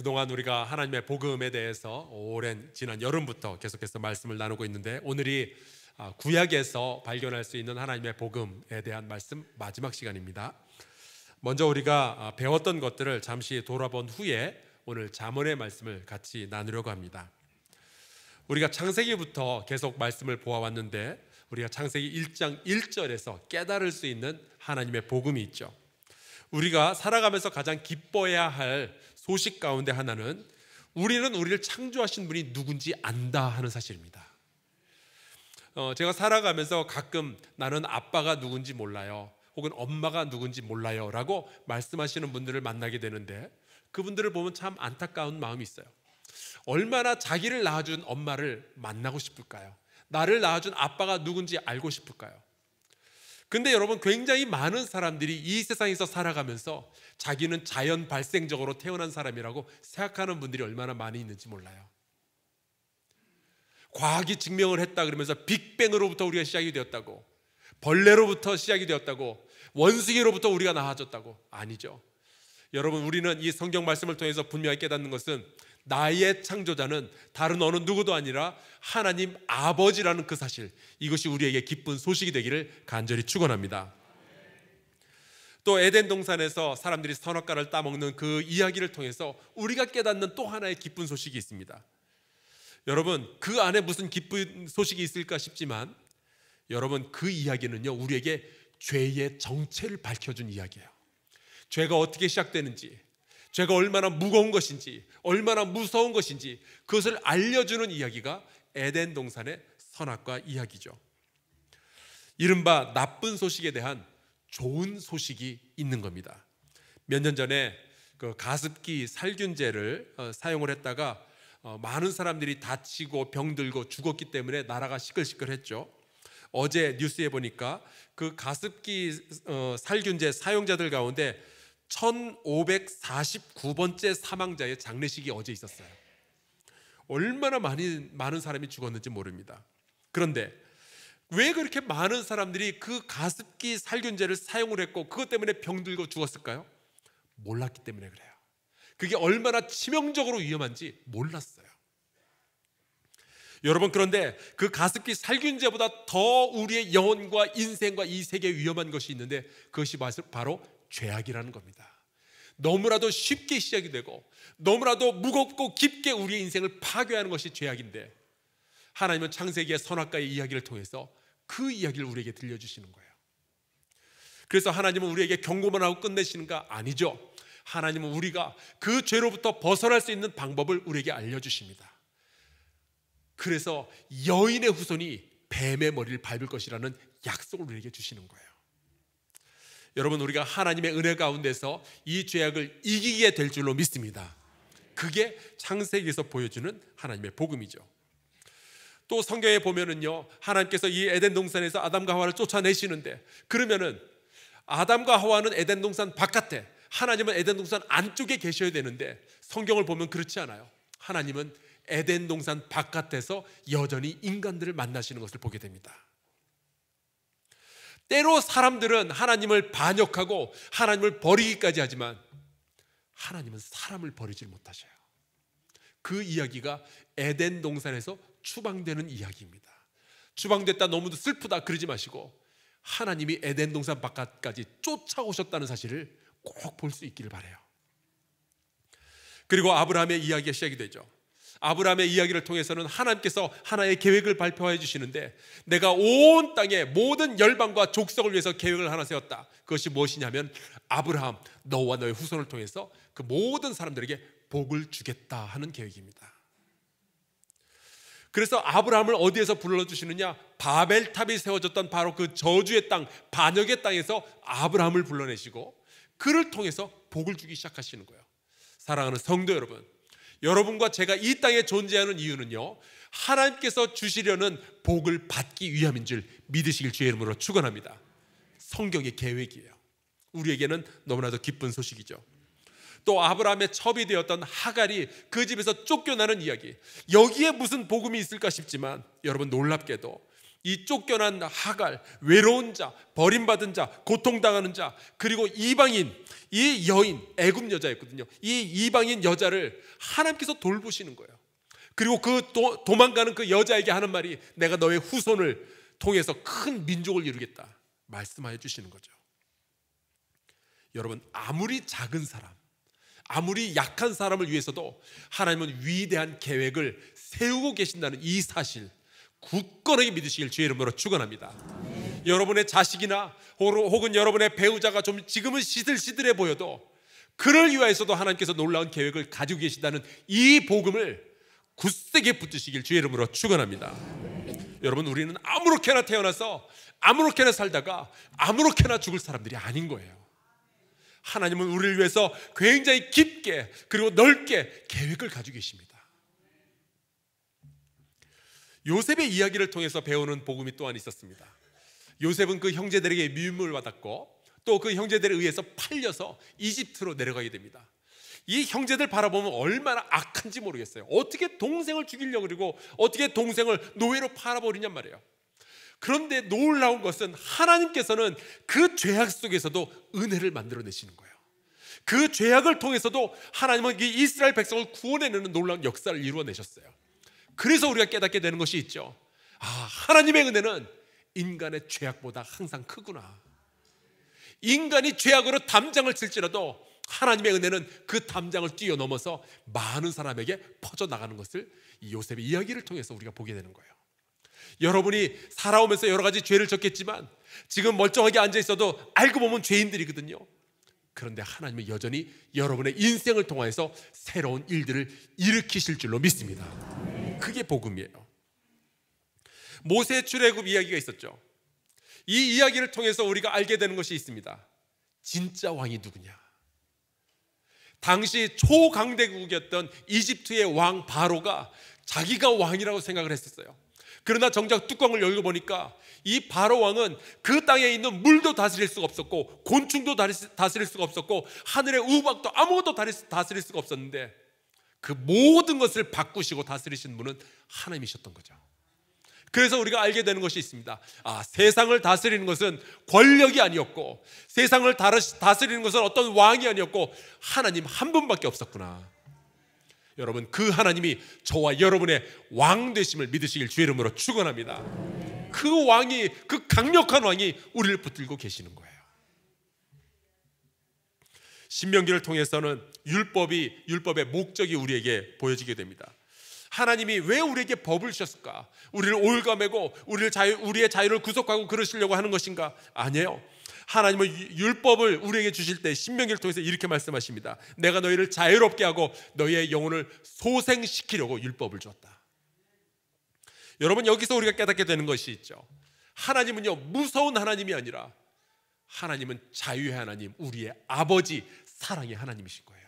그동안 우리가 하나님의 복음에 대해서 오랜 지난 여름부터 계속해서 말씀을 나누고 있는데 오늘이 아, 구약에서 발견할 수 있는 하나님의 복음에 대한 말씀 마지막 시간입니다. 먼저 우리가 아, 배웠던 것들을 잠시 돌아본 후에 오늘 잠언의 말씀을 같이 나누려고 합니다. 우리가 창세기부터 계속 말씀을 보아왔는데 우리가 창세기 1장 1절에서 깨달을 수 있는 하나님의 복음이 있죠. 우리가 살아가면서 가장 기뻐해야 할 소식 가운데 하나는 우리는 우리를 창조하신 분이 누군지 안다 하는 사실입니다. 어, 제가 살아가면서 가끔 나는 아빠가 누군지 몰라요. 혹은 엄마가 누군지 몰라요. 라고 말씀하시는 분들을 만나게 되는데 그분들을 보면 참 안타까운 마음이 있어요. 얼마나 자기를 낳아준 엄마를 만나고 싶을까요? 나를 낳아준 아빠가 누군지 알고 싶을까요? 근데 여러분 굉장히 많은 사람들이 이 세상에서 살아가면서 자기는 자연 발생적으로 태어난 사람이라고 생각하는 분들이 얼마나 많이 있는지 몰라요. 과학이 증명을 했다 그러면서 빅뱅으로부터 우리가 시작이 되었다고 벌레로부터 시작이 되었다고 원숭이로부터 우리가 나아졌다고 아니죠. 여러분 우리는 이 성경 말씀을 통해서 분명히 깨닫는 것은 나의 창조자는 다른 어느 누구도 아니라 하나님 아버지라는 그 사실 이것이 우리에게 기쁜 소식이 되기를 간절히 축원합니다. 또 에덴 동산에서 사람들이 선악과를 따먹는 그 이야기를 통해서 우리가 깨닫는 또 하나의 기쁜 소식이 있습니다. 여러분 그 안에 무슨 기쁜 소식이 있을까 싶지만 여러분 그 이야기는요 우리에게 죄의 정체를 밝혀준 이야기예요. 죄가 어떻게 시작되는지 죄가 얼마나 무거운 것인지, 얼마나 무서운 것인지 그것을 알려주는 이야기가 에덴 동산의 선악과 이야기죠. 이른바 나쁜 소식에 대한 좋은 소식이 있는 겁니다. 몇 년 전에 그 가습기 살균제를 어, 사용을 했다가 어, 많은 사람들이 다치고 병들고 죽었기 때문에 나라가 시끌시끌했죠. 어제 뉴스에 보니까 그 가습기 어, 살균제 사용자들 가운데 1549번째 사망자의 장례식이 어제 있었어요. 얼마나 많이, 많은 사람이 죽었는지 모릅니다. 그런데 왜 그렇게 많은 사람들이 그 가습기 살균제를 사용을 했고 그것 때문에 병들고 죽었을까요? 몰랐기 때문에 그래요. 그게 얼마나 치명적으로 위험한지 몰랐어요. 여러분 그런데 그 가습기 살균제보다 더 우리의 영혼과 인생과 이 세계에 위험한 것이 있는데 그것이 바로 죄악이라는 겁니다. 너무나도 쉽게 시작이 되고 너무나도 무겁고 깊게 우리의 인생을 파괴하는 것이 죄악인데 하나님은 창세기의 선악과의 이야기를 통해서 그 이야기를 우리에게 들려주시는 거예요. 그래서 하나님은 우리에게 경고만 하고 끝내시는가 아니죠. 하나님은 우리가 그 죄로부터 벗어날 수 있는 방법을 우리에게 알려주십니다. 그래서 여인의 후손이 뱀의 머리를 밟을 것이라는 약속을 우리에게 주시는 거예요. 여러분 우리가 하나님의 은혜 가운데서 이 죄악을 이기게 될 줄로 믿습니다. 그게 창세기에서 보여주는 하나님의 복음이죠. 또 성경에 보면은요 하나님께서 이 에덴 동산에서 아담과 하와를 쫓아내시는데 그러면은 아담과 하와는 에덴 동산 바깥에 하나님은 에덴 동산 안쪽에 계셔야 되는데 성경을 보면 그렇지 않아요. 하나님은 에덴 동산 바깥에서 여전히 인간들을 만나시는 것을 보게 됩니다. 때로 사람들은 하나님을 반역하고 하나님을 버리기까지 하지만 하나님은 사람을 버리질 못하셔요. 그 이야기가 에덴 동산에서 추방되는 이야기입니다. 추방됐다 너무도 슬프다 그러지 마시고 하나님이 에덴 동산 바깥까지 쫓아오셨다는 사실을 꼭 볼 수 있기를 바래요. 그리고 아브라함의 이야기가 시작이 되죠. 아브라함의 이야기를 통해서는 하나님께서 하나의 계획을 발표해 주시는데 내가 온 땅의 모든 열방과 족속을 위해서 계획을 하나 세웠다. 그것이 무엇이냐면 아브라함 너와 너의 후손을 통해서 그 모든 사람들에게 복을 주겠다 하는 계획입니다. 그래서 아브라함을 어디에서 불러주시느냐? 바벨탑이 세워졌던 바로 그 저주의 땅, 반역의 땅에서 아브라함을 불러내시고 그를 통해서 복을 주기 시작하시는 거예요. 사랑하는 성도 여러분, 여러분과 제가 이 땅에 존재하는 이유는요. 하나님께서 주시려는 복을 받기 위함인 줄 믿으시길 주의 이름으로 축원합니다. 성경의 계획이에요. 우리에게는 너무나도 기쁜 소식이죠. 또 아브라함의 첩이 되었던 하갈이 그 집에서 쫓겨나는 이야기. 여기에 무슨 복음이 있을까 싶지만 여러분 놀랍게도 이 쫓겨난 하갈, 외로운 자, 버림받은 자, 고통당하는 자, 그리고 이방인, 이 여인, 애굽 여자였거든요. 이 이방인 여자를 하나님께서 돌보시는 거예요. 그리고 그 도, 도망가는 그 여자에게 하는 말이 내가 너의 후손을 통해서 큰 민족을 이루겠다 말씀하여 주시는 거죠. 여러분 아무리 작은 사람, 아무리 약한 사람을 위해서도 하나님은 위대한 계획을 세우고 계신다는 이 사실 굳건하게 믿으시길 주의 이름으로 축원합니다. 네. 여러분의 자식이나 혹은 여러분의 배우자가 좀 지금은 시들시들해 보여도 그를 위하여서도 하나님께서 놀라운 계획을 가지고 계신다는 이 복음을 굳세게 붙드시길 주의 이름으로 축원합니다. 네. 여러분 우리는 아무렇게나 태어나서 아무렇게나 살다가 아무렇게나 죽을 사람들이 아닌 거예요. 하나님은 우리를 위해서 굉장히 깊게 그리고 넓게 계획을 가지고 계십니다. 요셉의 이야기를 통해서 배우는 복음이 또한 있었습니다. 요셉은 그 형제들에게 미움을 받았고 또 그 형제들에 의해서 팔려서 이집트로 내려가게 됩니다. 이 형제들 바라보면 얼마나 악한지 모르겠어요. 어떻게 동생을 죽이려고 그리고 어떻게 동생을 노예로 팔아버리냔 말이에요. 그런데 놀라운 것은 하나님께서는 그 죄악 속에서도 은혜를 만들어내시는 거예요. 그 죄악을 통해서도 하나님은 이 이스라엘 백성을 구원해내는 놀라운 역사를 이루어내셨어요. 그래서 우리가 깨닫게 되는 것이 있죠. 아, 하나님의 은혜는 인간의 죄악보다 항상 크구나. 인간이 죄악으로 담장을 칠지라도 하나님의 은혜는 그 담장을 뛰어넘어서 많은 사람에게 퍼져나가는 것을 요셉의 이야기를 통해서 우리가 보게 되는 거예요. 여러분이 살아오면서 여러 가지 죄를 졌겠지만 지금 멀쩡하게 앉아 있어도 알고 보면 죄인들이거든요. 그런데 하나님은 여전히 여러분의 인생을 통해서 새로운 일들을 일으키실 줄로 믿습니다. 그게 복음이에요. 모세 출애굽 이야기가 있었죠. 이 이야기를 통해서 우리가 알게 되는 것이 있습니다. 진짜 왕이 누구냐? 당시 초강대국이었던 이집트의 왕 바로가 자기가 왕이라고 생각을 했었어요. 그러나 정작 뚜껑을 열고 보니까 이 바로 왕은 그 땅에 있는 물도 다스릴 수가 없었고 곤충도 다스릴 수가 없었고 하늘의 우박도 아무것도 다스릴 수가 없었는데 그 모든 것을 바꾸시고 다스리신 분은 하나님이셨던 거죠. 그래서 우리가 알게 되는 것이 있습니다. 아, 세상을 다스리는 것은 권력이 아니었고, 세상을 다스리는 것은 어떤 왕이 아니었고, 하나님 한 분밖에 없었구나. 여러분, 그 하나님이 저와 여러분의 왕 되심을 믿으시길 주의 이름으로 축원합니다. 그 왕이, 그 강력한 왕이 우리를 붙들고 계시는 거예요. 신명기를 통해서는 율법이 율법의 목적이 우리에게 보여지게 됩니다. 하나님이 왜 우리에게 법을 주셨을까? 우리를 올가매고 우리를 자유, 우리의 자유를 구속하고 그러시려고 하는 것인가? 아니에요. 하나님은 율법을 우리에게 주실 때 신명기를 통해서 이렇게 말씀하십니다. 내가 너희를 자유롭게 하고 너희의 영혼을 소생시키려고 율법을 주었다. 여러분 여기서 우리가 깨닫게 되는 것이 있죠. 하나님은요 무서운 하나님이 아니라 하나님은 자유의 하나님, 우리의 아버지, 사랑의 하나님이신 거예요.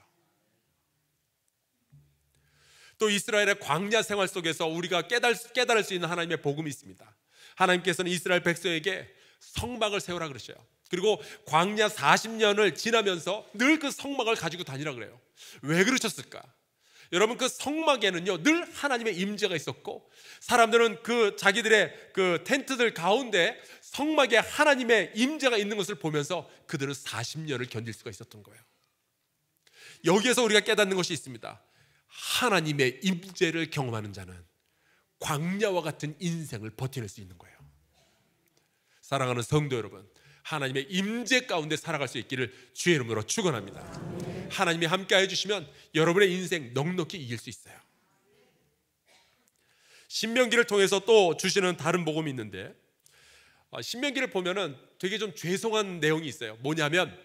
또 이스라엘의 광야 생활 속에서 우리가 깨달, 깨달을 수 있는 하나님의 복음이 있습니다. 하나님께서는 이스라엘 백성에게 성막을 세우라 그러셔요. 그리고 광야 40년을 지나면서 늘 그 성막을 가지고 다니라 그래요. 왜 그러셨을까? 여러분 그 성막에는요 늘 하나님의 임재가 있었고 사람들은 그 자기들의 그 텐트들 가운데 성막에 하나님의 임재가 있는 것을 보면서 그들은 40년을 견딜 수가 있었던 거예요. 여기에서 우리가 깨닫는 것이 있습니다. 하나님의 임재를 경험하는 자는 광야와 같은 인생을 버텨낼 수 있는 거예요. 사랑하는 성도 여러분, 하나님의 임재 가운데 살아갈 수 있기를 주의 이름으로 축원합니다. 하나님이 함께 해주시면 여러분의 인생 넉넉히 이길 수 있어요. 신명기를 통해서 또 주시는 다른 복음이 있는데 어, 신명기를 보면은 되게 좀 죄송한 내용이 있어요. 뭐냐면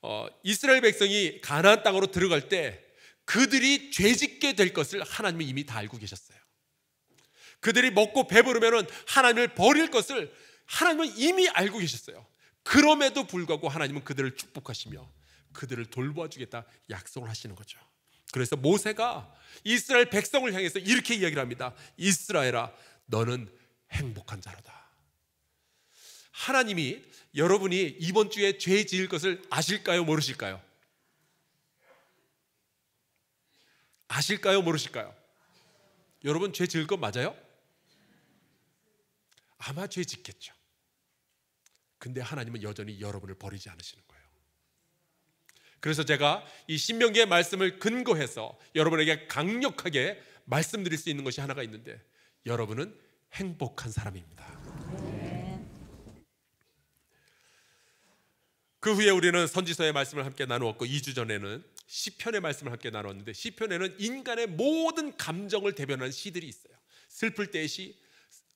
어, 이스라엘 백성이 가나안 땅으로 들어갈 때 그들이 죄짓게 될 것을 하나님이 이미 다 알고 계셨어요. 그들이 먹고 배부르면은 하나님을 버릴 것을 하나님은 이미 알고 계셨어요. 그럼에도 불구하고 하나님은 그들을 축복하시며 그들을 돌봐주겠다 약속을 하시는 거죠. 그래서 모세가 이스라엘 백성을 향해서 이렇게 이야기를 합니다. 이스라엘아, 너는 행복한 자로다. 하나님이 여러분이 이번 주에 죄 지을 것을 아실까요? 모르실까요? 아실까요? 모르실까요? 여러분 죄 지을 것 맞아요? 아마 죄 짓겠죠. 근데 하나님은 여전히 여러분을 버리지 않으시는 거예요. 그래서 제가 이 신명기의 말씀을 근거해서 여러분에게 강력하게 말씀드릴 수 있는 것이 하나가 있는데 여러분은 행복한 사람입니다. 그 후에 우리는 선지서의 말씀을 함께 나누었고 2주 전에는 시편의 말씀을 함께 나눴는데 시편에는 인간의 모든 감정을 대변하는 시들이 있어요. 슬플 때의 시,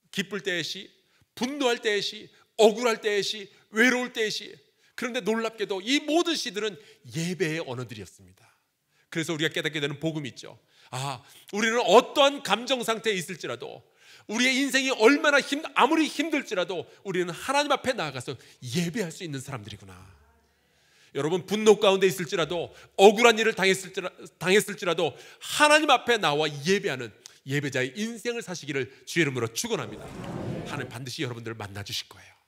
기쁠 때의 시, 분노할 때의 시, 억울할 때의 시, 외로울 때의 시, 그런데 놀랍게도 이 모든 시들은 예배의 언어들이었습니다. 그래서 우리가 깨닫게 되는 복음이 있죠. 아, 우리는 어떠한 감정 상태에 있을지라도 우리의 인생이 얼마나 힘 아무리 힘들지라도 우리는 하나님 앞에 나아가서 예배할 수 있는 사람들이구나. 여러분 분노 가운데 있을지라도 억울한 일을 당했을지라, 도 하나님 앞에 나와 예배하는 예배자의 인생을 사시기를 주의 이름으로 축원합니다. 하나님 반드시 여러분들을 만나 주실 거예요.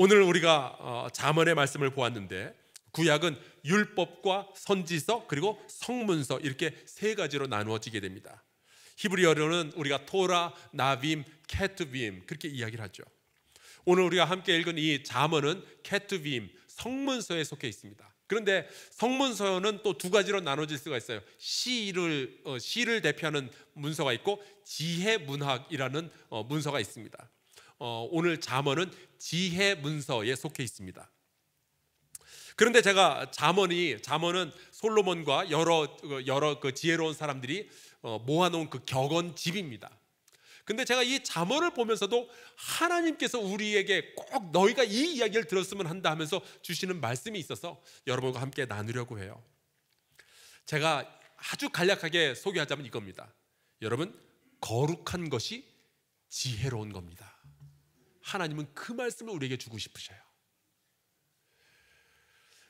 오늘 우리가 어, 자문의 말씀을 보았는데 구약은 율법과 선지서 그리고 성문서 이렇게 세 가지로 나누어지게 됩니다. 히브리어로는 우리가 토라, 나빔, 케투빔 그렇게 이야기를 하죠. 오늘 우리가 함께 읽은 이자언은 케투빔 성문서에 속해 있습니다. 그런데 성문서는 또 두 가지로 나눠질 수가 있어요. 시를 어, 시를 대표하는 문서가 있고 지혜 문학이라는 어, 문서가 있습니다. 어, 오늘 잠언은 지혜 문서에 속해 있습니다. 그런데 제가 잠언이 잠언은 솔로몬과 여러 그, 여러 그 지혜로운 사람들이 어, 모아놓은 그 격언 집입니다. 근데 제가 이 잠언을 보면서도 하나님께서 우리에게 꼭 너희가 이 이야기를 들었으면 한다 하면서 주시는 말씀이 있어서 여러분과 함께 나누려고 해요. 제가 아주 간략하게 소개하자면 이겁니다. 여러분 거룩한 것이 지혜로운 겁니다. 하나님은 그 말씀을 우리에게 주고 싶으셔요.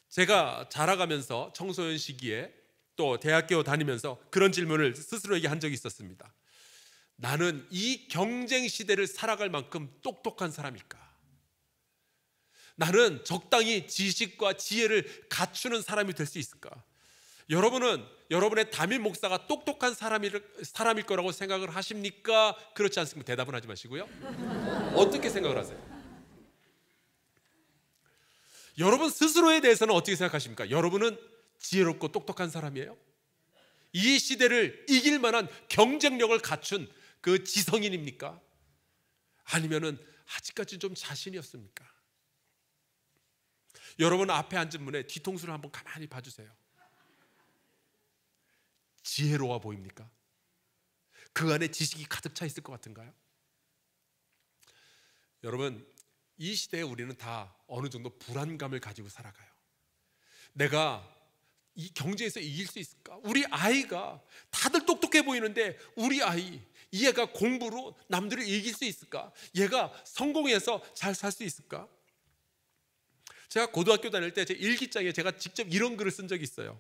제가 자라가면서 청소년 시기에 또 대학교 다니면서 그런 질문을 스스로에게 한 적이 있었습니다. 나는 이 경쟁 시대를 살아갈 만큼 똑똑한 사람일까? 나는 적당히 지식과 지혜를 갖추는 사람이 될 수 있을까? 여러분은 여러분의 담임 목사가 똑똑한 사람일, 사람일 거라고 생각을 하십니까? 그렇지 않습니까? 대답은 하지 마시고요. 어떻게 생각을 하세요? 여러분 스스로에 대해서는 어떻게 생각하십니까? 여러분은 지혜롭고 똑똑한 사람이에요? 이 시대를 이길 만한 경쟁력을 갖춘 그 지성인입니까? 아니면은 아직까지 좀 자신이 없습니까? 여러분 앞에 앉은 분의 뒤통수를 한번 가만히 봐주세요. 지혜로워 보입니까? 그 안에 지식이 가득 차 있을 것 같은가요? 여러분, 이 시대에 우리는 다 어느 정도 불안감을 가지고 살아가요. 내가 이 경제에서 이길 수 있을까? 우리 아이가 다들 똑똑해 보이는데 우리 아이 얘가 공부로 남들을 이길 수 있을까? 얘가 성공해서 잘 살 수 있을까? 제가 고등학교 다닐 때 제 일기장에 제가 직접 이런 글을 쓴 적이 있어요.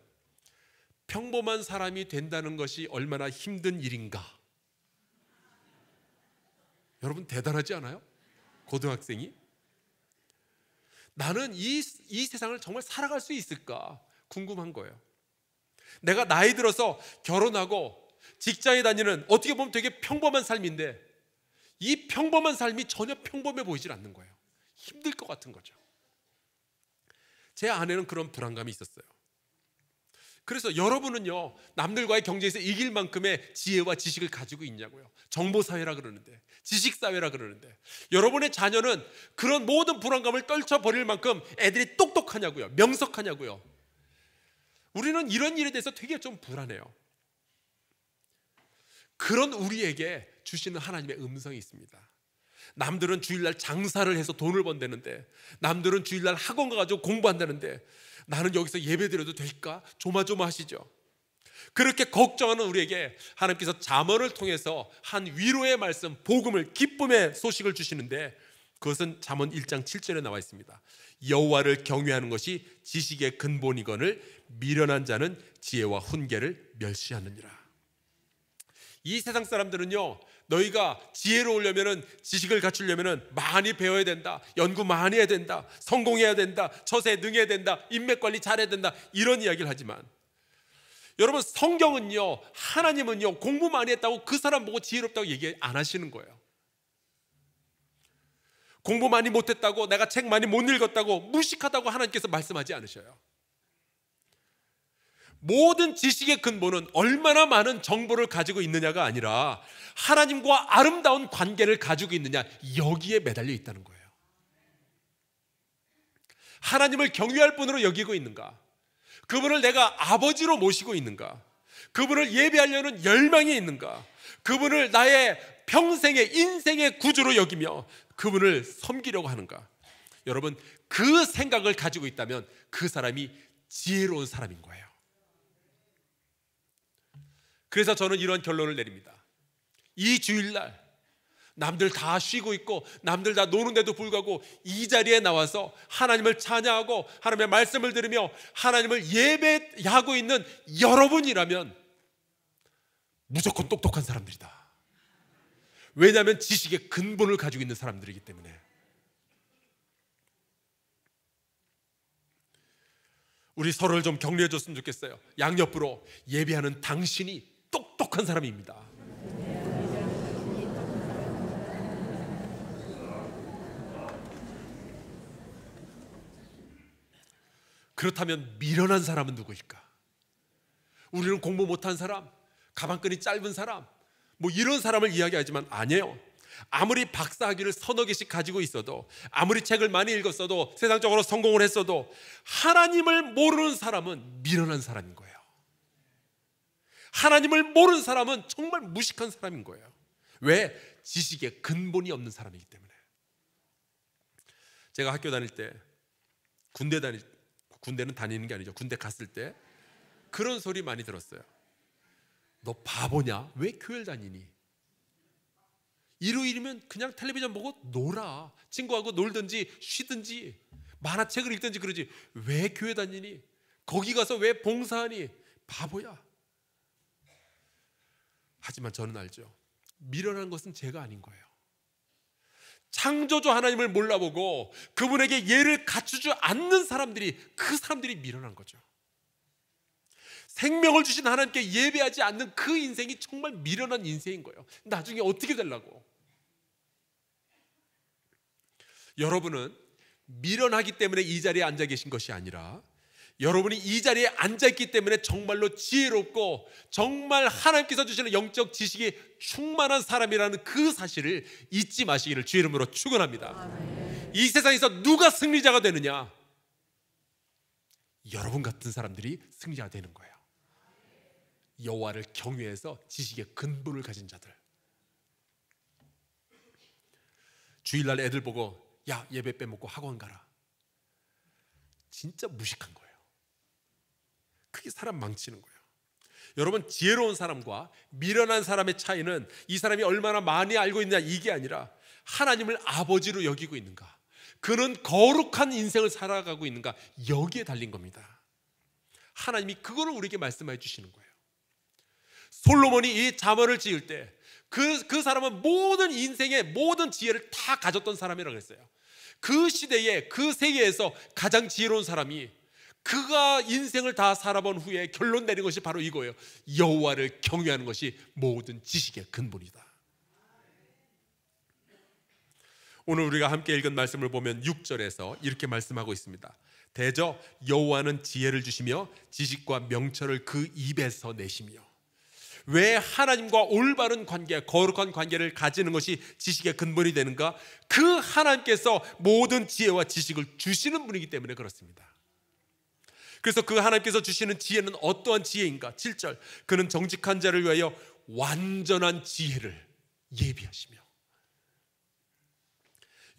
평범한 사람이 된다는 것이 얼마나 힘든 일인가. 여러분 대단하지 않아요? 고등학생이? 나는 이, 이 세상을 정말 살아갈 수 있을까 궁금한 거예요. 내가 나이 들어서 결혼하고 직장에 다니는 어떻게 보면 되게 평범한 삶인데 이 평범한 삶이 전혀 평범해 보이질 않는 거예요. 힘들 것 같은 거죠. 제 아내는 그런 불안감이 있었어요. 그래서 여러분은요, 남들과의 경쟁에서 이길 만큼의 지혜와 지식을 가지고 있냐고요. 정보사회라 그러는데, 지식사회라 그러는데, 여러분의 자녀는 그런 모든 불안감을 떨쳐버릴 만큼 애들이 똑똑하냐고요. 명석하냐고요. 우리는 이런 일에 대해서 되게 좀 불안해요. 그런 우리에게 주시는 하나님의 음성이 있습니다. 남들은 주일날 장사를 해서 돈을 번다는데 남들은 주일날 학원 가가지고 공부한다는데 나는 여기서 예배드려도 될까? 조마조마하시죠. 그렇게 걱정하는 우리에게 하나님께서 자문을 통해서 한 위로의 말씀, 복음을 기쁨의 소식을 주시는데 그것은 잠언 1장 7절에 나와 있습니다. 여호와를 경외하는 것이 지식의 근본이건을 미련한 자는 지혜와 훈계를 멸시하느니라. 이 세상 사람들은요. 너희가 지혜로우려면은 지식을 갖추려면은 많이 배워야 된다. 연구 많이 해야 된다. 성공해야 된다. 처세 능해야 된다. 인맥 관리 잘해야 된다. 이런 이야기를 하지만 여러분 성경은요. 하나님은요. 공부 많이 했다고 그 사람 보고 지혜롭다고 얘기 안 하시는 거예요. 공부 많이 못 했다고 내가 책 많이 못 읽었다고 무식하다고 하나님께서 말씀하지 않으셔요. 모든 지식의 근본은 얼마나 많은 정보를 가지고 있느냐가 아니라 하나님과 아름다운 관계를 가지고 있느냐 여기에 매달려 있다는 거예요. 하나님을 경외할 분으로 여기고 있는가? 그분을 내가 아버지로 모시고 있는가? 그분을 예배하려는 열망이 있는가? 그분을 나의 평생의 인생의 구주로 여기며 그분을 섬기려고 하는가? 여러분, 그 생각을 가지고 있다면 그 사람이 지혜로운 사람인 거예요. 그래서 저는 이런 결론을 내립니다. 이 주일날 남들 다 쉬고 있고 남들 다 노는데도 불구하고 이 자리에 나와서 하나님을 찬양하고 하나님의 말씀을 들으며 하나님을 예배하고 있는 여러분이라면 무조건 똑똑한 사람들이다. 왜냐하면 지식의 근본을 가지고 있는 사람들이기 때문에. 우리 서로를 좀 격려해 줬으면 좋겠어요. 양옆으로 예배하는 당신이 똑똑한 사람입니다. 그렇다면 미련한 사람은 누구일까? 우리는 공부 못한 사람, 가방끈이 짧은 사람, 뭐 이런 사람을 이야기하지만 아니에요. 아무리 박사 학위를 서너 개씩 가지고 있어도, 아무리 책을 많이 읽었어도, 세상적으로 성공을 했어도, 하나님을 모르는 사람은 미련한 사람인 거예요. 하나님을 모르는 사람은 정말 무식한 사람인 거예요. 왜? 지식의 근본이 없는 사람이기 때문에. 제가 학교 다닐 때 군대 다닐 군대는 다니는 게 아니죠. 군대 갔을 때 그런 소리 많이 들었어요. 너 바보냐? 왜 교회를 다니니? 일요일이면 그냥 텔레비전 보고 놀아. 친구하고 놀든지 쉬든지 만화책을 읽든지 그러지. 왜 교회 다니니? 거기 가서 왜 봉사하니? 바보야. 하지만 저는 알죠. 미련한 것은 제가 아닌 거예요. 창조주 하나님을 몰라보고 그분에게 예를 갖추지 않는 사람들이 그 사람들이 미련한 거죠. 생명을 주신 하나님께 예배하지 않는 그 인생이 정말 미련한 인생인 거예요. 나중에 어떻게 되려고? 여러분은 미련하기 때문에 이 자리에 앉아 계신 것이 아니라 여러분이 이 자리에 앉아있기 때문에 정말로 지혜롭고 정말 하나님께서 주시는 영적 지식이 충만한 사람이라는 그 사실을 잊지 마시기를 주의 이름으로 축원합니다. 이 세상에서 누가 승리자가 되느냐? 여러분 같은 사람들이 승리자가 되는 거예요. 여호와를 경외해서 지식의 근본을 가진 자들. 주일날 애들 보고 야 예배 빼먹고 학원 가라. 진짜 무식한 거예요. 그게 사람 망치는 거예요. 여러분 지혜로운 사람과 미련한 사람의 차이는 이 사람이 얼마나 많이 알고 있냐 이게 아니라 하나님을 아버지로 여기고 있는가 그는 거룩한 인생을 살아가고 있는가 여기에 달린 겁니다. 하나님이 그거를 우리에게 말씀해 주시는 거예요. 솔로몬이 이 자문을 지을 때 그, 그 사람은 모든 인생의 모든 지혜를 다 가졌던 사람이라고 했어요. 그 시대에 그 세계에서 가장 지혜로운 사람이 그가 인생을 다 살아본 후에 결론 내린 것이 바로 이거예요. 여호와를 경외하는 것이 모든 지식의 근본이다. 오늘 우리가 함께 읽은 말씀을 보면 6절에서 이렇게 말씀하고 있습니다. 대저 여호와는 지혜를 주시며 지식과 명철을 그 입에서 내시며 왜 하나님과 올바른 관계, 거룩한 관계를 가지는 것이 지식의 근본이 되는가? 그 하나님께서 모든 지혜와 지식을 주시는 분이기 때문에 그렇습니다. 그래서 그 하나님께서 주시는 지혜는 어떠한 지혜인가? 7절. 그는 정직한 자를 위하여 완전한 지혜를 예비하시며.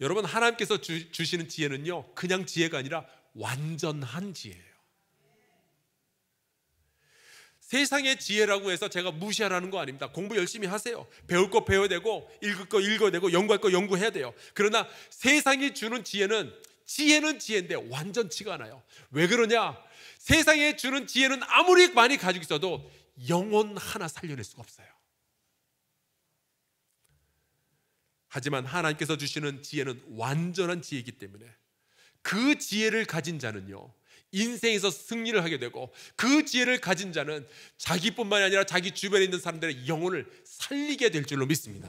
여러분, 하나님께서 주, 주시는 지혜는요, 그냥 지혜가 아니라 완전한 지혜예요. 세상의 지혜라고 해서 제가 무시하라는 거 아닙니다. 공부 열심히 하세요. 배울 거 배워야 되고, 읽을 거 읽어야 되고, 연구할 거 연구해야 돼요. 그러나 세상이 주는 지혜는 지혜는 지혜인데 완전치가 않아요. 왜 그러냐? 세상에 주는 지혜는 아무리 많이 가지고 있어도 영혼 하나 살려낼 수가 없어요. 하지만 하나님께서 주시는 지혜는 완전한 지혜이기 때문에 그 지혜를 가진 자는요. 인생에서 승리를 하게 되고 그 지혜를 가진 자는 자기뿐만이 아니라 자기 주변에 있는 사람들의 영혼을 살리게 될 줄로 믿습니다.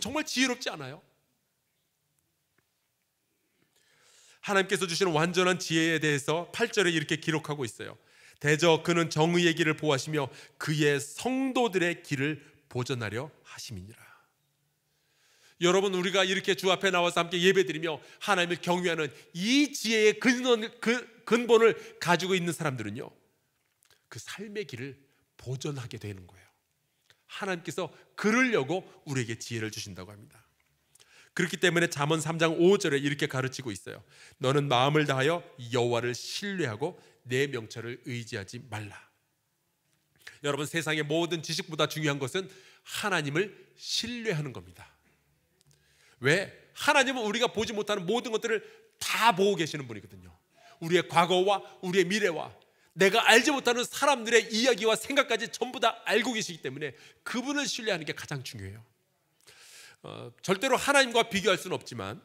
정말 지혜롭지 않아요? 하나님께서 주시는 완전한 지혜에 대해서 8절에 이렇게 기록하고 있어요. 대저 그는 정의의 길을 보하시며 그의 성도들의 길을 보전하려 하심이니라. 여러분 우리가 이렇게 주 앞에 나와서 함께 예배드리며 하나님을 경외하는 이 지혜의 근원, 그 근본을 가지고 있는 사람들은요. 그 삶의 길을 보전하게 되는 거예요. 하나님께서 그러려고 우리에게 지혜를 주신다고 합니다. 그렇기 때문에 잠언 3장 5절에 이렇게 가르치고 있어요. 너는 마음을 다하여 여호와를 신뢰하고 내 명철을 의지하지 말라. 여러분 세상의 모든 지식보다 중요한 것은 하나님을 신뢰하는 겁니다. 왜? 하나님은 우리가 보지 못하는 모든 것들을 다 보고 계시는 분이거든요. 우리의 과거와 우리의 미래와 내가 알지 못하는 사람들의 이야기와 생각까지 전부 다 알고 계시기 때문에 그분을 신뢰하는 게 가장 중요해요. 어, 절대로 하나님과 비교할 수는 없지만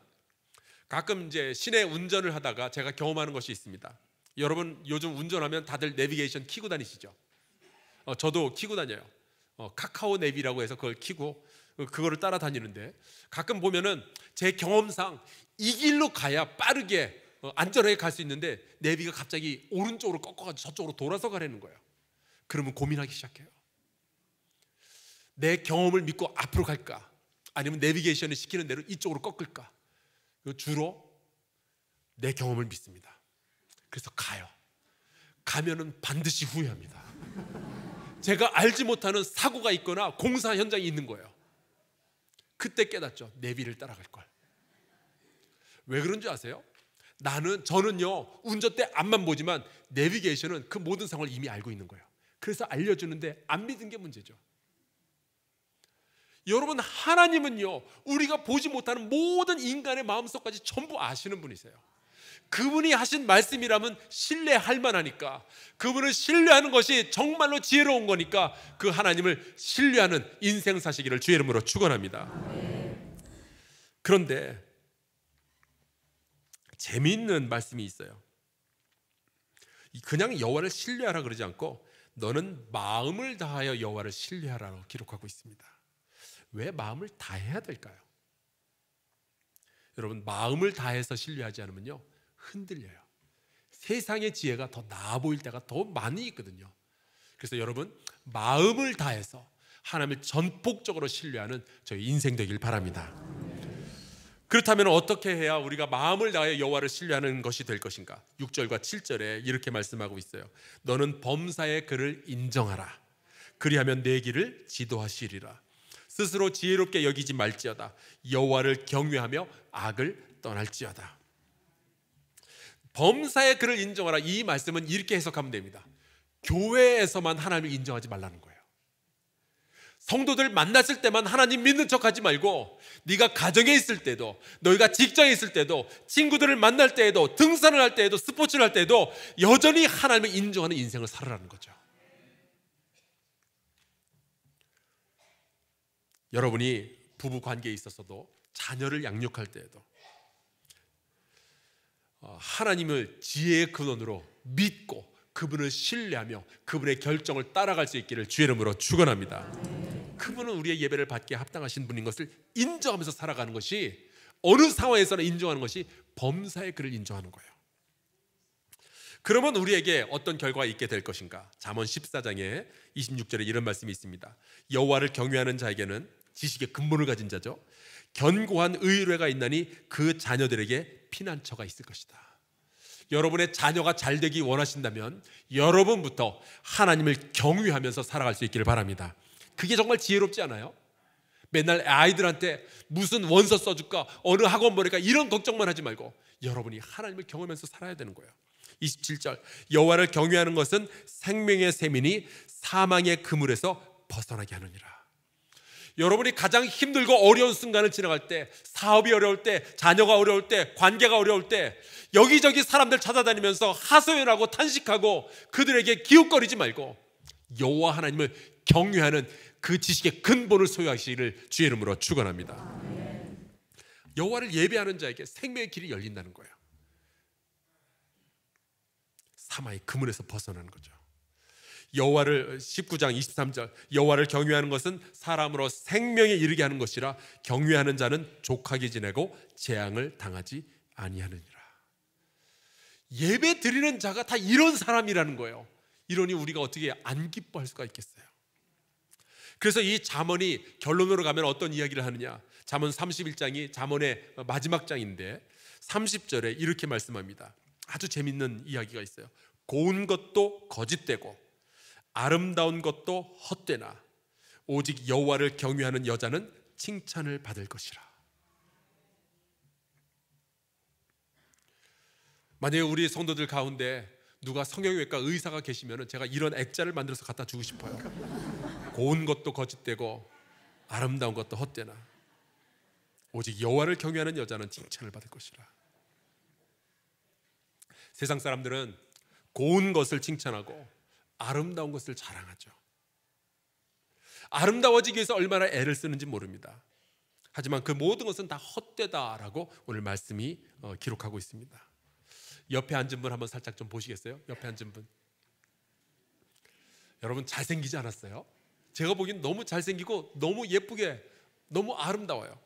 가끔 이제 시내 운전을 하다가 제가 경험하는 것이 있습니다. 여러분 요즘 운전하면 다들 내비게이션 키고 다니시죠? 어, 저도 키고 다녀요. 어, 카카오 내비라고 해서 그걸 키고 어, 그거를 따라다니는데 가끔 보면은 제 경험상 이 길로 가야 빠르게 어, 안전하게 갈 수 있는데 내비가 갑자기 오른쪽으로 꺾어가지고 저쪽으로 돌아서 가려는 거예요. 그러면 고민하기 시작해요. 내 경험을 믿고 앞으로 갈까? 아니면 내비게이션을 시키는 대로 이쪽으로 꺾을까? 주로 내 경험을 믿습니다. 그래서 가요. 가면은 반드시 후회합니다. 제가 알지 못하는 사고가 있거나 공사 현장이 있는 거예요. 그때 깨닫죠. 내비를 따라갈 걸. 왜 그런 줄 아세요? 나는 저는요 운전대 앞만 보지만 내비게이션은 그 모든 상황을 이미 알고 있는 거예요. 그래서 알려주는데 안 믿은 게 문제죠. 여러분 하나님은요 우리가 보지 못하는 모든 인간의 마음속까지 전부 아시는 분이세요. 그분이 하신 말씀이라면 신뢰할 만하니까 그분을 신뢰하는 것이 정말로 지혜로운 거니까 그 하나님을 신뢰하는 인생 사시기를 주의 이름으로 축원합니다. 그런데 재미있는 말씀이 있어요. 그냥 여와를 신뢰하라 그러지 않고 너는 마음을 다하여 여와를 신뢰하라고 기록하고 있습니다. 왜 마음을 다해야 될까요? 여러분 마음을 다해서 신뢰하지 않으면요 흔들려요. 세상의 지혜가 더 나아 보일 때가 더 많이 있거든요. 그래서 여러분 마음을 다해서 하나님을 전폭적으로 신뢰하는 저희 인생 되길 바랍니다. 그렇다면 어떻게 해야 우리가 마음을 다해 여호와를 신뢰하는 것이 될 것인가? 6절과 7절에 이렇게 말씀하고 있어요. 너는 범사의 그를 인정하라. 그리하면 내 길을 지도하시리라. 스스로 지혜롭게 여기지 말지어다. 여호와를 경외하며 악을 떠날지어다. 범사의 그를 인정하라. 이 말씀은 이렇게 해석하면 됩니다. 교회에서만 하나님을 인정하지 말라는 거예요. 성도들 만났을 때만 하나님 믿는 척하지 말고 네가 가정에 있을 때도 너희가 직장에 있을 때도 친구들을 만날 때에도 등산을 할 때에도 스포츠를 할 때에도 여전히 하나님을 인정하는 인생을 살아라는 거죠. 여러분이 부부 관계에 있어서도 자녀를 양육할 때에도 어, 하나님을 지혜의 근원으로 믿고 그분을 신뢰하며 그분의 결정을 따라갈 수 있기를 주의 이름으로 축원합니다. 그분은 우리의 예배를 받기에 합당하신 분인 것을 인정하면서 살아가는 것이 어느 상황에서나 인정하는 것이 범사의 그를 인정하는 거예요. 그러면 우리에게 어떤 결과가 있게 될 것인가? 잠언 14장에 26절에 이런 말씀이 있습니다. 여호와를 경외하는 자에게는 지식의 근본을 가진 자죠. 견고한 의뢰가 있나니 그 자녀들에게 피난처가 있을 것이다. 여러분의 자녀가 잘 되기 원하신다면 여러분부터 하나님을 경유하면서 살아갈 수 있기를 바랍니다. 그게 정말 지혜롭지 않아요? 맨날 아이들한테 무슨 원서 써줄까, 어느 학원 보낼까 이런 걱정만 하지 말고 여러분이 하나님을 경험하면서 살아야 되는 거예요. 27절 여호와를 경유하는 것은 생명의 세민이 사망의 그물에서 벗어나게 하느니라. 여러분이 가장 힘들고 어려운 순간을 지나갈 때, 사업이 어려울 때, 자녀가 어려울 때, 관계가 어려울 때, 여기저기 사람들 찾아다니면서 하소연하고 탄식하고 그들에게 기웃거리지 말고 여호와 하나님을 경외하는 그 지식의 근본을 소유하시기를 주의 이름으로 축원합니다. 여호와를 예배하는 자에게 생명의 길이 열린다는 거예요. 사마의 그물에서 벗어나는 거죠. 여호와를 19장 어, 23절 여호와를 경외하는 것은 사람으로 생명에 이르게 하는 것이라 경외하는 자는 족하게 지내고 재앙을 당하지 아니하느니라. 예배 드리는 자가 다 이런 사람이라는 거예요. 이러니 우리가 어떻게 안 기뻐할 수가 있겠어요? 그래서 이 잠언이 결론으로 가면 어떤 이야기를 하느냐? 잠언 31장이 잠언의 마지막 장인데 30절에 이렇게 말씀합니다. 아주 재밌는 이야기가 있어요. 고운 것도 거짓되고 아름다운 것도 헛되나 오직 여호와를 경외하는 여자는 칭찬을 받을 것이라. 만약에 우리 성도들 가운데 누가 성형외과 의사가 계시면 제가 이런 액자를 만들어서 갖다 주고 싶어요. 고운 것도 거짓되고 아름다운 것도 헛되나 오직 여호와를 경외하는 여자는 칭찬을 받을 것이라. 세상 사람들은 고운 것을 칭찬하고 아름다운 것을 자랑하죠. 아름다워지기 위해서 얼마나 애를 쓰는지 모릅니다. 하지만 그 모든 것은 다 헛되다라고 오늘 말씀이 어, 기록하고 있습니다. 옆에 앉은 분 한번 살짝 좀 보시겠어요? 옆에 앉은 분. 여러분 잘생기지 않았어요? 제가 보기엔 너무 잘생기고 너무 예쁘게 너무 아름다워요.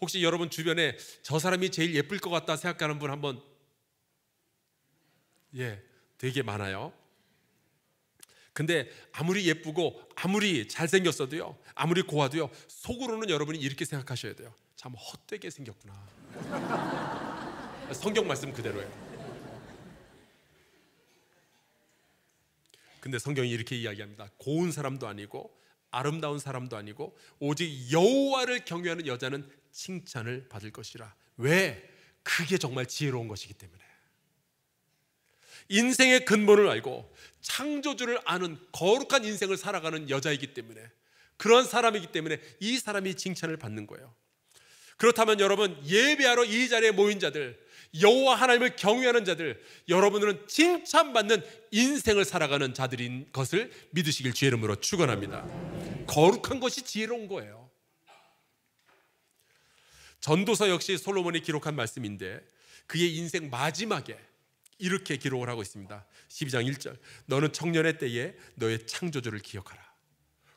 혹시 여러분 주변에 저 사람이 제일 예쁠 것 같다 생각하는 분 한번 예, 되게 많아요. 근데 아무리 예쁘고 아무리 잘생겼어도요, 아무리 고와도요, 속으로는 여러분이 이렇게 생각하셔야 돼요. 참 헛되게 생겼구나. 성경 말씀 그대로예요. 근데 성경이 이렇게 이야기합니다. 고운 사람도 아니고 아름다운 사람도 아니고 오직 여호와를 경외하는 여자는 칭찬을 받을 것이라. 왜? 그게 정말 지혜로운 것이기 때문에. 인생의 근본을 알고 창조주를 아는 거룩한 인생을 살아가는 여자이기 때문에 그런 사람이기 때문에 이 사람이 칭찬을 받는 거예요. 그렇다면 여러분 예배하러 이 자리에 모인 자들 여호와 하나님을 경외하는 자들 여러분들은 칭찬받는 인생을 살아가는 자들인 것을 믿으시길 주의 이름으로 축원합니다. 거룩한 것이 지혜로운 거예요. 전도서 역시 솔로몬이 기록한 말씀인데 그의 인생 마지막에 이렇게 기록을 하고 있습니다. 12장 1절. 너는 청년의 때에 너의 창조주를 기억하라.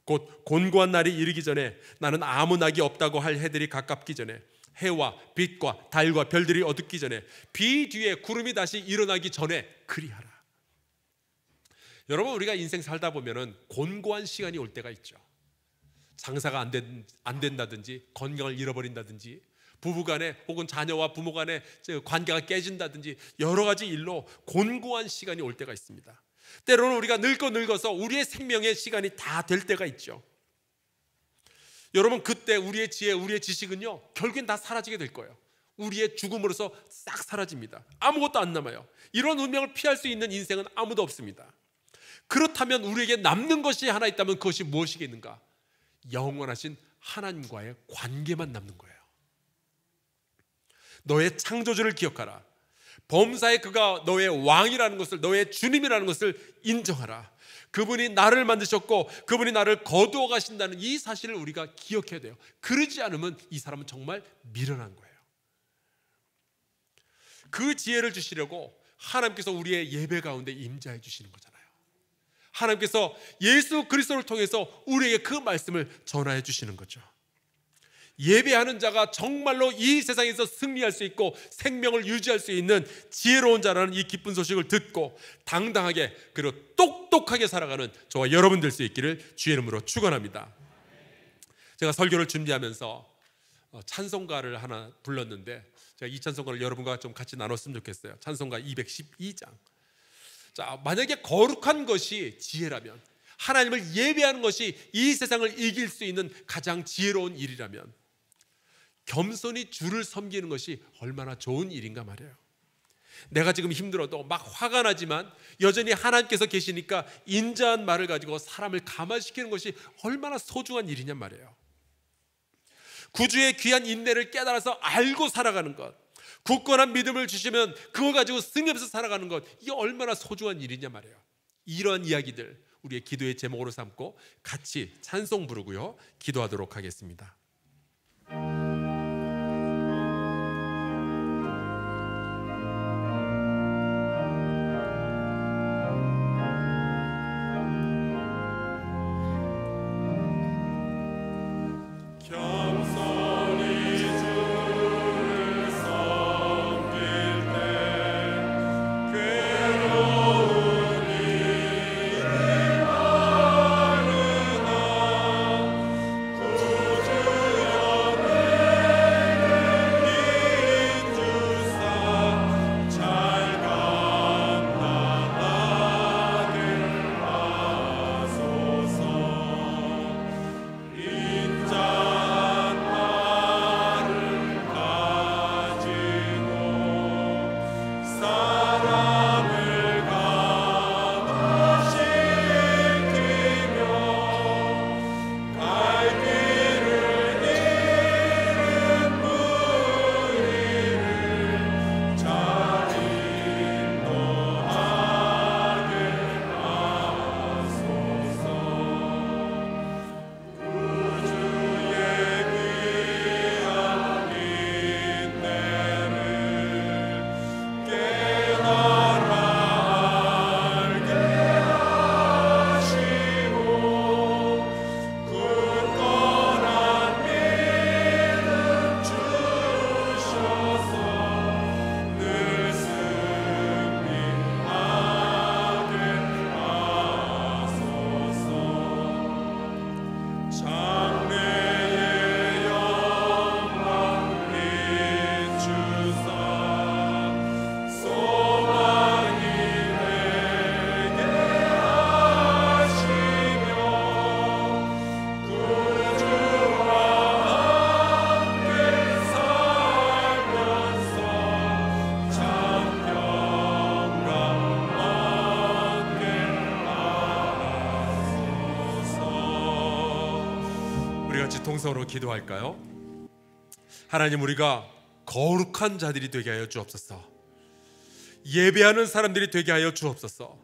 곧 곤고한 날이 이르기 전에 나는 아무 낙이 없다고 할 해들이 가깝기 전에 해와 빛과 달과 별들이 어둡기 전에 비 뒤에 구름이 다시 일어나기 전에 그리하라. 여러분 우리가 인생 살다 보면은 곤고한 시간이 올 때가 있죠. 장사가 안, 된, 안 된다든지 건강을 잃어버린다든지 부부간에 혹은 자녀와 부모간에 관계가 깨진다든지 여러 가지 일로 곤고한 시간이 올 때가 있습니다. 때로는 우리가 늙고 늙어서 우리의 생명의 시간이 다 될 때가 있죠. 여러분 그때 우리의 지혜, 우리의 지식은요 결국엔 다 사라지게 될 거예요. 우리의 죽음으로서 싹 사라집니다. 아무것도 안 남아요. 이런 운명을 피할 수 있는 인생은 아무도 없습니다. 그렇다면 우리에게 남는 것이 하나 있다면 그것이 무엇이겠는가? 영원하신 하나님과의 관계만 남는 거예요. 너의 창조주를 기억하라. 범사에 그가 너의 왕이라는 것을, 너의 주님이라는 것을 인정하라. 그분이 나를 만드셨고 그분이 나를 거두어 가신다는 이 사실을 우리가 기억해야 돼요. 그러지 않으면 이 사람은 정말 미련한 거예요. 그 지혜를 주시려고 하나님께서 우리의 예배 가운데 임자해 주시는 거잖아요. 하나님께서 예수 그리스도를 통해서 우리에게 그 말씀을 전하여 주시는 거죠. 예배하는 자가 정말로 이 세상에서 승리할 수 있고 생명을 유지할 수 있는 지혜로운 자라는 이 기쁜 소식을 듣고 당당하게 그리고 똑똑하게 살아가는 저와 여러분 될수 있기를 주의 이름으로 축원합니다. 제가 설교를 준비하면서 어, 찬송가를 하나 불렀는데 제가 이 찬송가를 여러분과 좀 같이 나눴으면 좋겠어요. 찬송가 212장. 자, 만약에 거룩한 것이 지혜라면 하나님을 예배하는 것이 이 세상을 이길 수 있는 가장 지혜로운 일이라면 겸손히 주를 섬기는 것이 얼마나 좋은 일인가 말이에요. 내가 지금 힘들어도 막 화가 나지만 여전히 하나님께서 계시니까 인자한 말을 가지고 사람을 감화시키는 것이 얼마나 소중한 일이냐 말이에요. 구주의 귀한 인내를 깨달아서 알고 살아가는 것, 굳건한 믿음을 주시면 그거 가지고 승리하서 살아가는 것, 이게 얼마나 소중한 일이냐 말이에요. 이런 이야기들 우리의 기도의 제목으로 삼고 같이 찬송 부르고요. 기도하도록 하겠습니다. 서로 기도할까요? 하나님 우리가 거룩한 자들이 되게 하여 주옵소서. 예배하는 사람들이 되게 하여 주옵소서.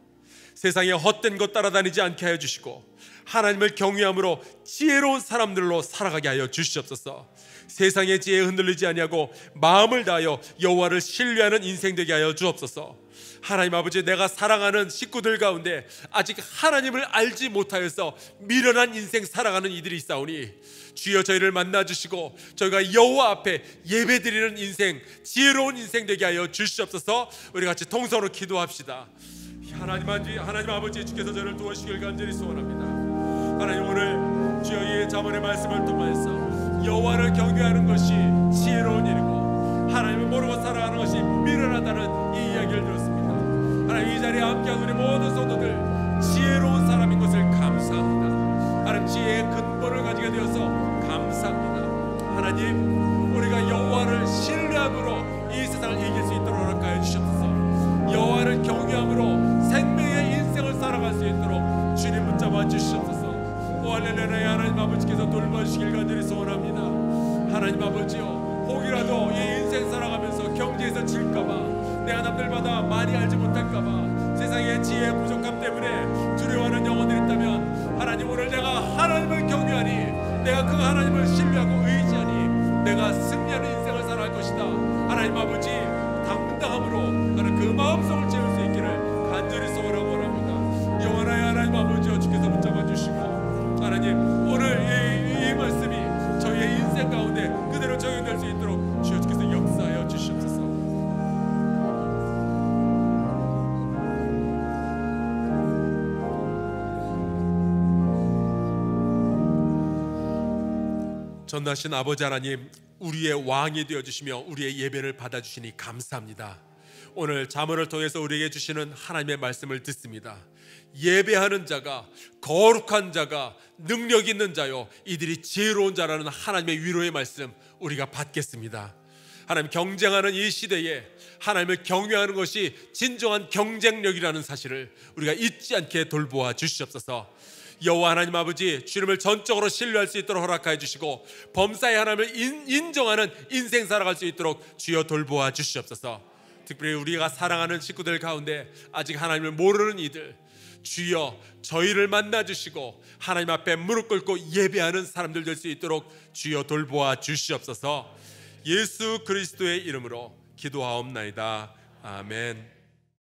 세상에 헛된 것 따라다니지 않게 하여 주시고 하나님을 경외함으로 지혜로운 사람들로 살아가게 하여 주시옵소서. 세상의 지혜에 흔들리지 아니하고 마음을 다하여 여호와를 신뢰하는 인생 되게 하여 주옵소서. 하나님 아버지 내가 사랑하는 식구들 가운데 아직 하나님을 알지 못하여서 미련한 인생 살아가는 이들이 있사오니 주여 저희를 만나 주시고 저희가 여호와 앞에 예배드리는 인생 지혜로운 인생 되게 하여 주시옵소서. 우리 같이 통성으로 기도합시다. 하나님 아버지, 하나님 아버지 주께서 저를 도와주시길 간절히 소원합니다. 하나님 오늘 주여의 자문의 말씀을 통하여서 여호와를 경외하는 것이 지혜로운 일이고 하나님을 모르고 살아가는 것이 미련하다는 이 이야기를 들었습니다. 하나님 이 자리에 함께한 우리 모든 성도들 지혜로운 사람인 것을 감사합니다. 하나님 지혜의 근 마음을 가지게 되어서 감사합니다. 하나님, 우리가 여호와를 신뢰함으로 이 세상을 이길 수 있도록 허락하여 주셔서 여호와를 경외함으로 생명의 인생을 살아갈 수 있도록 주님 붙잡아 주시소서 할렐루야 하나님 아버지께서 돌봐주시길 간절히 소원합니다. 하나님 아버지요, 혹이라도 이 인생 살아가면서 경제에서 질까봐 내가 남들마다 많이 알지 못할까봐 세상의 지혜 부족함 때문에 두려워하는 영혼들 있다면 하나님 오늘 내가 하나님을 경그 하나님을 신뢰하고 전하신 아버지 하나님, 우리의 왕이 되어 주시며 우리의 예배를 받아 주시니 감사합니다. 오늘 자문을 통해서 우리에게 주시는 하나님의 말씀을 듣습니다. 예배하는 자가 거룩한 자가 능력 있는 자요 이들이 지혜로운 자라는 하나님의 위로의 말씀 우리가 받겠습니다. 하나님 경쟁하는 이 시대에 하나님을 경외하는 것이 진정한 경쟁력이라는 사실을 우리가 잊지 않게 돌보아 주시옵소서. 여호와 하나님 아버지 주님을 전적으로 신뢰할 수 있도록 허락하여 주시고 범사의 하나님을 인, 정하는 인생 살아갈 수 있도록 주여 돌보아 주시옵소서. 특별히 우리가 사랑하는 식구들 가운데 아직 하나님을 모르는 이들 주여 저희를 만나 주시고 하나님 앞에 무릎 꿇고 예배하는 사람들 될 수 있도록 주여 돌보아 주시옵소서. 예수 그리스도의 이름으로 기도하옵나이다. 아멘.